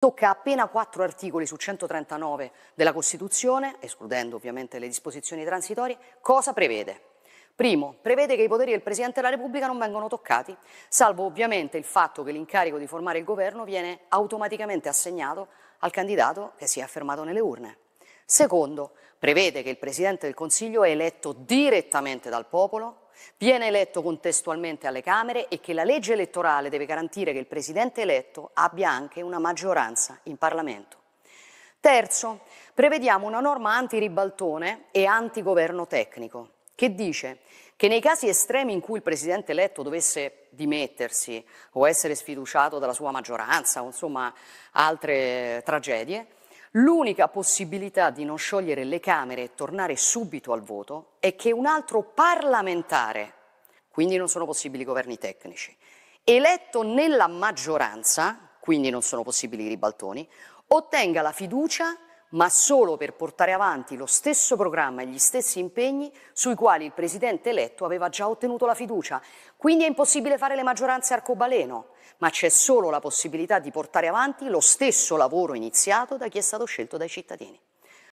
tocca appena quattro articoli su 139 della Costituzione, escludendo ovviamente le disposizioni transitorie, cosa prevede? Primo, prevede che i poteri del Presidente della Repubblica non vengono toccati, salvo ovviamente il fatto che l'incarico di formare il governo viene automaticamente assegnato al candidato che si è affermato nelle urne. Secondo, prevede che il Presidente del Consiglio è eletto direttamente dal popolo, viene eletto contestualmente alle Camere e che la legge elettorale deve garantire che il Presidente eletto abbia anche una maggioranza in Parlamento. Terzo, prevediamo una norma antiribaltone e antigoverno tecnico, che dice che nei casi estremi in cui il Presidente eletto dovesse dimettersi o essere sfiduciato dalla sua maggioranza o insomma altre tragedie, L'unica possibilità di non sciogliere le Camere e tornare subito al voto è che un altro parlamentare, quindi non sono possibili governi tecnici, eletto nella maggioranza, quindi non sono possibili i ribaltoni, ottenga la fiducia ma solo per portare avanti lo stesso programma e gli stessi impegni sui quali il presidente eletto aveva già ottenuto la fiducia. Quindi è impossibile fare le maggioranze arcobaleno, ma c'è solo la possibilità di portare avanti lo stesso lavoro iniziato da chi è stato scelto dai cittadini.